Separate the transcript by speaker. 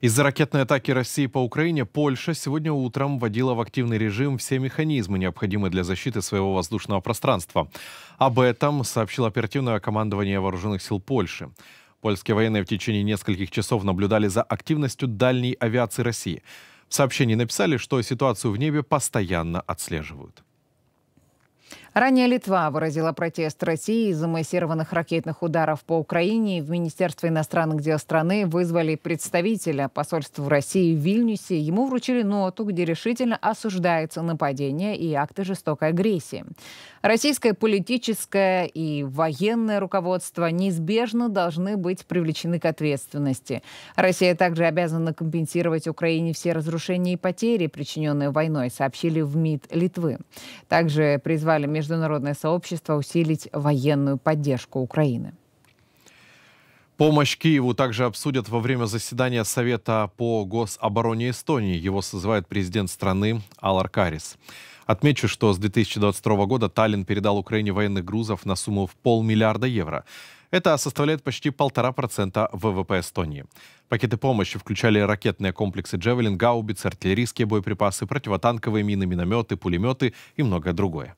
Speaker 1: Из-за ракетной атаки России по Украине Польша сегодня утром вводила в активный режим все механизмы, необходимые для защиты своего воздушного пространства. Об этом сообщило оперативное командование Вооруженных сил Польши. Польские военные в течение нескольких часов наблюдали за активностью дальней авиации России. В сообщении написали, что ситуацию в небе постоянно отслеживают.
Speaker 2: Ранее Литва выразила протест России из-за массированных ракетных ударов по Украине. В министерстве иностранных дел страны вызвали представителя посольства в России в Вильнюсе. Ему вручили ноту, где решительно осуждается нападение и акты жестокой агрессии. Российское политическое и военное руководство неизбежно должны быть привлечены к ответственности. Россия также обязана компенсировать Украине все разрушения и потери, причиненные войной, сообщили в МИД Литвы. Также призвали международное сообщество усилить военную поддержку Украины.
Speaker 1: Помощь Киеву также обсудят во время заседания Совета по гособороне Эстонии. Его созывает президент страны Алар Карис. Отмечу, что с 2022 года Таллин передал Украине военных грузов на сумму в полмиллиарда евро. Это составляет почти полтора процента ВВП Эстонии. Пакеты помощи включали ракетные комплексы «Джевелин», гаубицы, артиллерийские боеприпасы, противотанковые мины, минометы, пулеметы и многое другое.